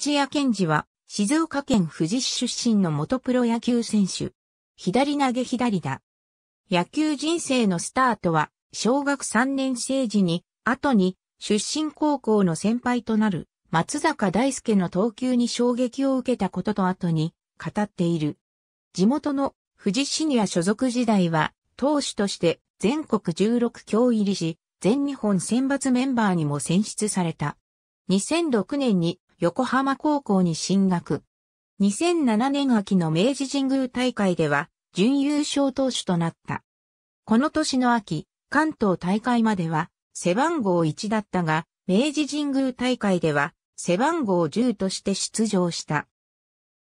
土屋健二は、静岡県富士市出身の元プロ野球選手。左投げ左だ。野球人生のスタートは、小学3年生時に、後に、出身高校の先輩となる、松坂大輔の投球に衝撃を受けたことと後に、語っている。地元の富士シニア所属時代は、投手として全国16強入りし、全日本選抜メンバーにも選出された。2006年に横浜高校に進学。2007年秋の明治神宮大会では、準優勝投手となった。この年の秋、関東大会までは背番号1だったが、明治神宮大会では背番号10として出場した。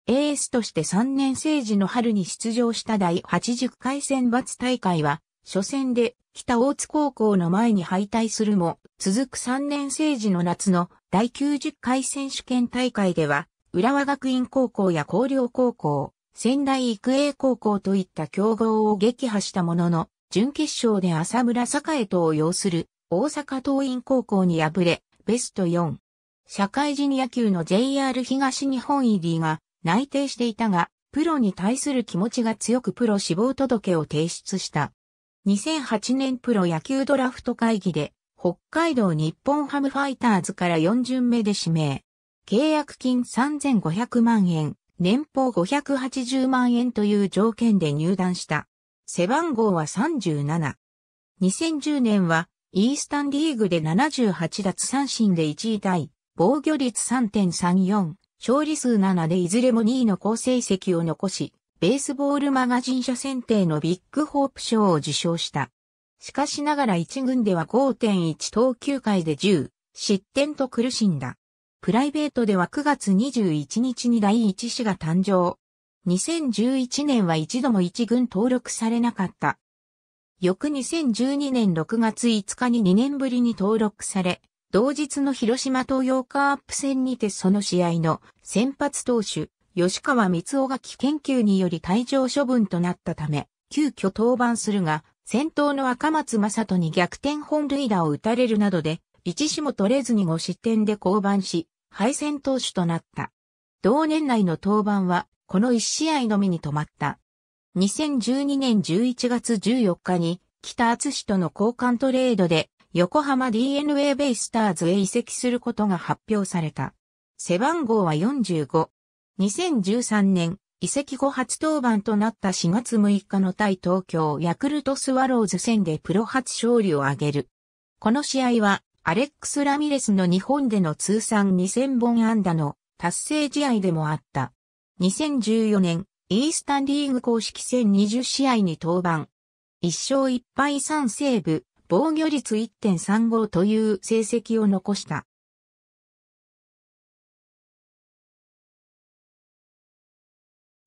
エースとして3年生時の春に出場した第80回選抜大会は初戦で北大津高校の前に敗退するも、続く3年生時の夏の第90回選手権大会では、浦和学院高校や広陵高校、仙台育英高校といった強豪を撃破したものの、準決勝で浅村栄とを擁する大阪桐蔭高校に敗れ、ベスト4。社会人野球の JR 東日本入りが内定していたが、プロに対する気持ちが強くプロ志望届を提出した。2008年プロ野球ドラフト会議で、北海道日本ハムファイターズから4巡目で指名。契約金3500万円、年俸580万円という条件で入団した。背番号は37。2010年は、イースタンリーグで78奪三振で1位タイ、防御率3.34、勝利数7でいずれも2位の好成績を残し、ベースボールマガジン社選定のビッグホープ賞を受賞した。しかしながら1軍では5.1投球回で10失点と苦しんだ。プライベートでは9月21日に第一子が誕生。2011年は一度も一軍登録されなかった。翌2012年6月5日に2年ぶりに登録され、同日の広島東洋カープ戦にてその試合の先発投手吉川光夫が危険球により退場処分となったため、急遽登板するが、先頭の赤松正人に逆転本塁打を打たれるなどで、一死も取れずに5失点で降板し、敗戦投手となった。同年内の登板は、この1試合のみに止まった。2012年11月14日に、北厚氏との交換トレードで、横浜 DNA ベイスターズへ移籍することが発表された。背番号は45。2013年、移籍後初登板となった4月6日の対東京ヤクルトスワローズ戦でプロ初勝利を挙げる。この試合は、アレックス・ラミレスの日本での通算2000本安打の達成試合でもあった。2014年、イースタンリーグ公式戦20試合に登板。1勝1敗3セーブ、防御率1.35という成績を残した。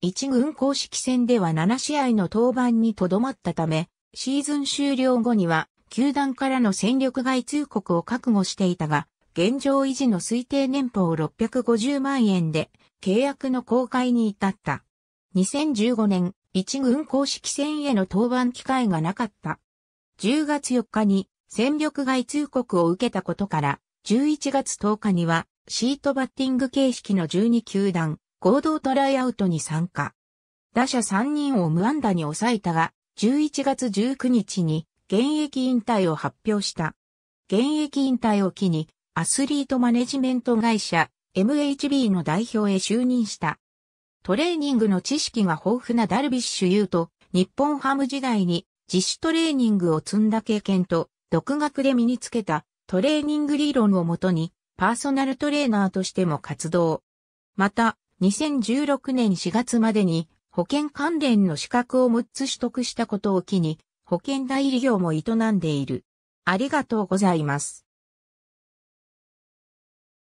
一軍公式戦では7試合の登板にとどまったため、シーズン終了後には、球団からの戦力外通告を覚悟していたが、現状維持の推定年俸650万円で、契約の公開に至った。2015年、一軍公式戦への登板機会がなかった。10月4日に戦力外通告を受けたことから、11月10日にはシートバッティング形式の12球団、合同トライアウトに参加。打者3人を無安打に抑えたが、11月19日に現役引退を発表した。現役引退を機に、アスリートマネジメント会社 MHB の代表へ就任した。トレーニングの知識が豊富なダルビッシュ有と、日本ハム時代に自主トレーニングを積んだ経験と、独学で身につけたトレーニング理論をもとに、パーソナルトレーナーとしても活動。また、2016年4月までに保険関連の資格を6つ取得したことを機に、保険代理業も営んでいる。ありがとうございます。